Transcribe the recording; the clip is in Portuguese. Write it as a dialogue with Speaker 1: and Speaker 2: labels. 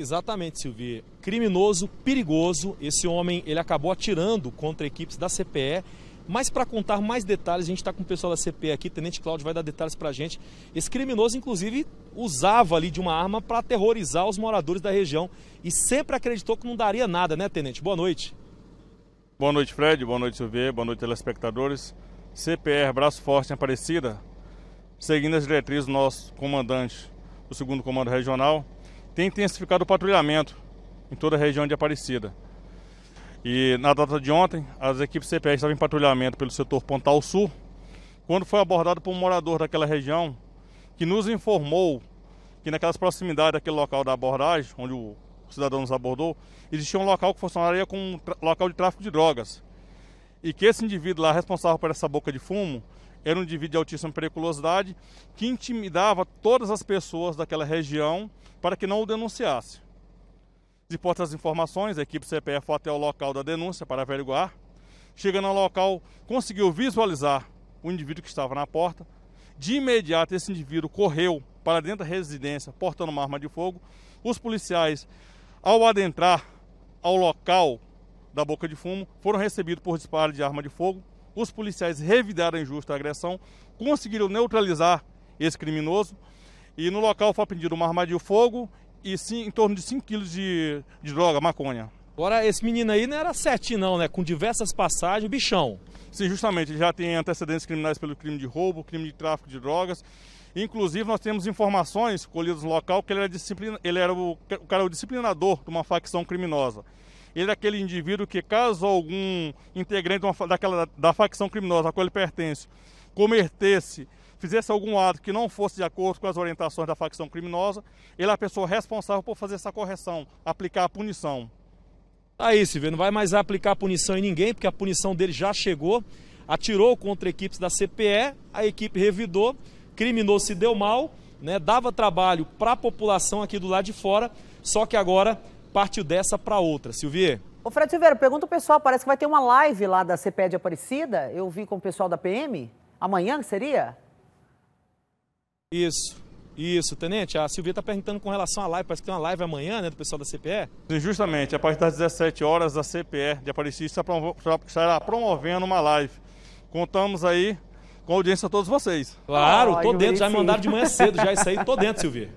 Speaker 1: Exatamente, Silvio. Criminoso, perigoso. Esse homem ele acabou atirando contra equipes da CPE. Mas para contar mais detalhes, a gente está com o pessoal da CPE aqui, Tenente Cláudio vai dar detalhes para a gente. Esse criminoso, inclusive, usava ali de uma arma para aterrorizar os moradores da região e sempre acreditou que não daria nada, né, Tenente? Boa noite. Boa noite,
Speaker 2: Fred. Boa noite, Silvio. Boa noite, telespectadores. CPR, braço forte em Aparecida, seguindo as diretrizes do nosso comandante, do segundo comando regional, tem intensificado o patrulhamento em toda a região de Aparecida. E na data de ontem, as equipes CPS estavam em patrulhamento pelo setor Pontal Sul, quando foi abordado por um morador daquela região que nos informou que naquelas proximidades daquele local da abordagem, onde o cidadão nos abordou, existia um local que funcionaria como um local de tráfico de drogas. E que esse indivíduo lá responsável por essa boca de fumo era um indivíduo de altíssima periculosidade que intimidava todas as pessoas daquela região para que não o denunciasse. De das informações, a equipe CPF foi até o local da denúncia para averiguar. Chegando ao local, conseguiu visualizar o indivíduo que estava na porta. De imediato, esse indivíduo correu para dentro da residência portando uma arma de fogo. Os policiais, ao adentrar ao local da boca de fumo, foram recebidos por disparo de arma de fogo. Os policiais revidaram a injusta agressão, conseguiram neutralizar esse criminoso. E no local foi apreendido uma arma de fogo e sim, em torno de 5 quilos de, de droga, maconha.
Speaker 1: Agora, esse menino aí não era certinho não, né? Com diversas
Speaker 2: passagens, bichão. Sim, justamente. Ele já tem antecedentes criminais pelo crime de roubo, crime de tráfico de drogas. Inclusive, nós temos informações colhidas no local que ele era, disciplina, ele era o, o cara, é o disciplinador de uma facção criminosa. Ele é aquele indivíduo que, caso algum integrante uma, daquela, da facção criminosa a qual ele pertence, cometesse fizesse algum ato que não fosse de acordo com as orientações da facção criminosa, ele é a pessoa responsável por fazer essa
Speaker 1: correção, aplicar a punição. Tá aí, Silvio, não vai mais aplicar a punição em ninguém, porque a punição dele já chegou, atirou contra equipes da CPE, a equipe revidou, criminoso se deu mal, né, dava trabalho para a população aqui do lado de fora, só que agora partiu dessa para outra. Silvio. Ô Fred Silveira, pergunta o pessoal, parece que vai ter uma live lá da CPE de Aparecida, eu vi com o pessoal da PM, amanhã que seria? Isso, isso. Tenente, a Silvia está perguntando com relação à live, parece que tem uma live amanhã, né, do pessoal da CPE?
Speaker 2: Justamente, a partir das
Speaker 1: 17 horas, a CPE de Aparecida
Speaker 2: estará promovendo uma live. Contamos aí com a audiência de todos vocês. Claro, tô dentro, já me mandaram de manhã cedo, já isso aí, tô dentro, Silvia.